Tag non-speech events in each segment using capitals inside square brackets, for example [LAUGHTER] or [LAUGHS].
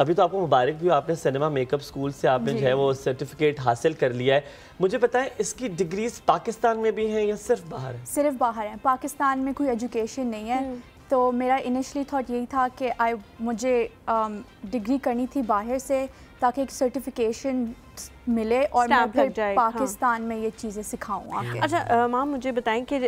अभी तो आपको मुबारक भी आपने सिनेमा मेकअप स्कूल से आपने जो है वो सर्टिफिकेट हासिल कर लिया है मुझे पता है इसकी डिग्रीज पाकिस्तान में भी हैं या सिर्फ बाहर है सिर्फ बाहर है पाकिस्तान में कोई एजुकेशन नहीं है हम्म। तो मेरा इनिशली थाट यही था कि आई मुझे डिग्री करनी थी बाहर से ताकि एक सर्टिफिकेशन मिले और मैं फिर हाँ। पाकिस्तान हाँ। में ये चीज़ें सिखाऊँ अच्छा माम मुझे बताएं कि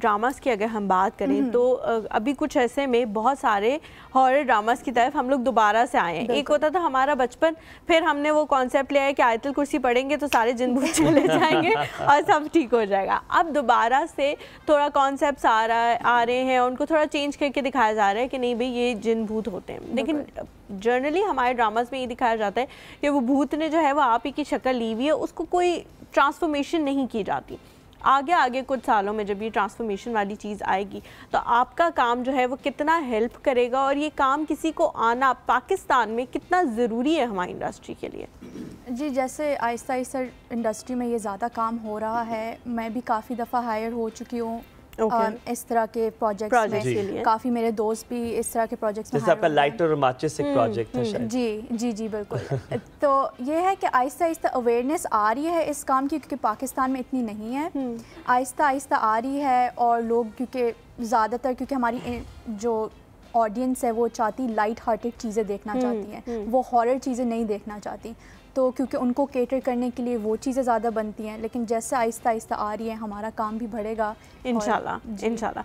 ड्रामास की अगर हम बात करें हम्म। तो अभी कुछ ऐसे में बहुत सारे हॉरर ड्रामास की तरफ हम लोग दोबारा से आए हैं एक होता था हमारा बचपन फिर हमने वो कॉन्सेप्ट लिया है कि आयतल कुर्सी पढ़ेंगे तो सारे जिन चले [LAUGHS] जाएंगे और सब ठीक हो जाएगा अब दोबारा से थोड़ा कॉन्सेप्ट आ रहा आ रहे हैं उनको थोड़ा चेंज करके दिखाया जा रहा है कि नहीं भाई ये जिन भूत होते हैं लेकिन जनरली हमारे ड्रामास में ये दिखाया जाता है है कि वो भूत ने जो है वो आप ही की शक्ल ली हुई है उसको कोई ट्रांसफॉर्मेशन नहीं की जाती आगे आगे कुछ सालों में जब ये ट्रांसफॉर्मेशन वाली चीज़ आएगी तो आपका काम जो है वो कितना हेल्प करेगा और ये काम किसी को आना पाकिस्तान में कितना ज़रूरी है हमारी इंडस्ट्री के लिए जी जैसे आहिस्ता आहिस्ता इंडस्ट्री में ये ज़्यादा काम हो रहा है मैं भी काफ़ी दफ़ा हायर हो चुकी हूँ Um, इस तरह के प्रोजेक्ट्स काफ़ी मेरे दोस्त भी इस तरह के प्रोजेक्ट्स आपका लाइटर और माचिस हम्म, प्रोजेक्ट है हम्म, शायद जी जी जी बिल्कुल [LAUGHS] तो ये है कि आहिस्ता आहिस्ता अवेयरनेस आ रही है इस काम की क्योंकि पाकिस्तान में इतनी नहीं है हम्म। आहिस्ता आहिस्ता आ रही है और लोग क्योंकि ज़्यादातर क्योंकि हमारी जो ऑडियंस है वो चाहती लाइट हार्टेड चीज़ें देखना हम्म, चाहती हैं हम्म। वो हॉरर चीज़ें नहीं देखना चाहती तो क्योंकि उनको केटर करने के लिए वो चीज़ें ज़्यादा बनती हैं लेकिन जैसे आहिस्ता आहिस्ता आ रही है हमारा काम भी बढ़ेगा इन इनशाला